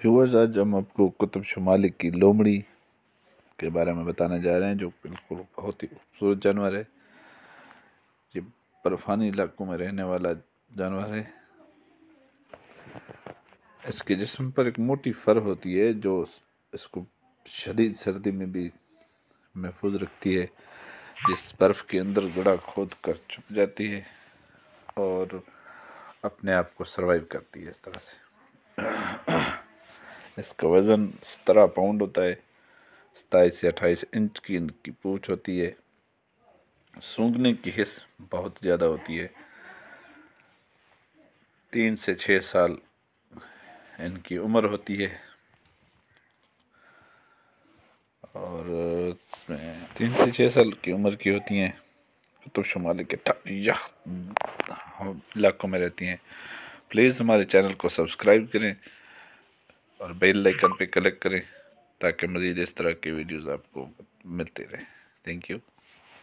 viewers आज हम आपको कुतुब शुमाली की लोमड़ी के बारे में बताने जा रहे हैं जो बिल्कुल बहुत ही खूबसूरत जानवर है ये बर्फानी इलाकों में रहने वाला जानवर है इसके जिसम पर एक मोटी फर होती है जो इसको शदीद सर्दी में भी महफूज रखती है जिस बर्फ़ के अंदर गड़ा खोद कर छुप जाती है और अपने आप को सर्वाइव करती है इस तरह से इसका वज़न सत्रह पाउंड होता है सताईस से अट्ठाईस इंच की इनकी पूछ होती है सूंघने की हिस्स बहुत ज़्यादा होती है तीन से छः साल इनकी उम्र होती है और इसमें तीन से छः साल की उम्र की होती हैं कुतुब शुमाली के इलाकों में रहती हैं प्लीज़ हमारे चैनल को सब्सक्राइब करें और बेल लाइकन पे क्लिक करें ताकि मज़ीद इस तरह के वीडियोस आपको मिलते रहे थैंक यू